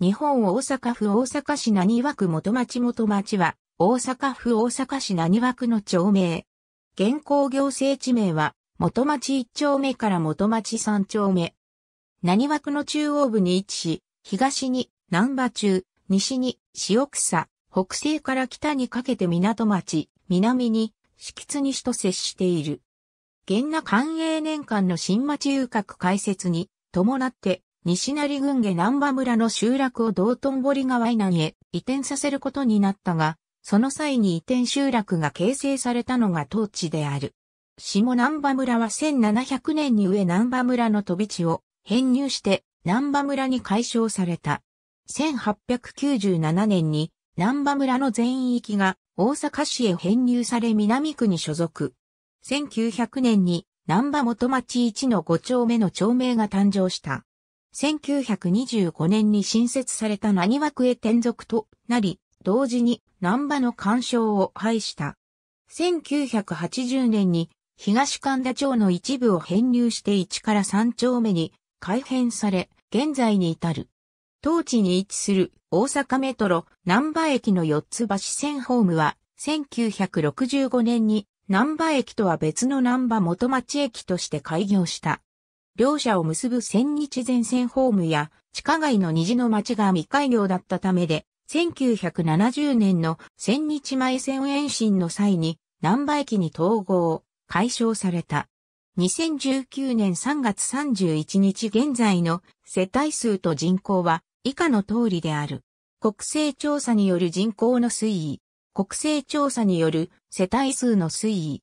日本大阪府大阪市浪和区元町元町は、大阪府大阪市浪和区の町名。現行行政地名は、元町1丁目から元町3丁目。浪和区の中央部に位置し、東に南波中、西に塩草、北西から北にかけて港町、南に敷津西と接している。現那寛永年間の新町遊郭開設に伴って西成郡下南波村の集落を道頓堀川以南へ移転させることになったが、その際に移転集落が形成されたのが当地である。下南波村は1700年に上南波村の飛び地を編入して南波村に解消された。1897年に南波村の全域が大阪市へ編入され南区に所属。1900年に南波元町一の5丁目の町名が誕生した。1925年に新設された何枠へ転属となり、同時に南波の干渉を廃した。1980年に東神田町の一部を編入して1から3丁目に改編され、現在に至る。当地に位置する大阪メトロ南波駅の四つ橋線ホームは、1965年に南波駅とは別の南波元町駅として開業した。両者を結ぶ千日前線ホームや地下街の虹の町が未開業だったためで、1970年の千日前線延伸の際に、南波駅に統合、解消された。2019年3月31日現在の世帯数と人口は以下の通りである。国勢調査による人口の推移、国勢調査による世帯数の推移、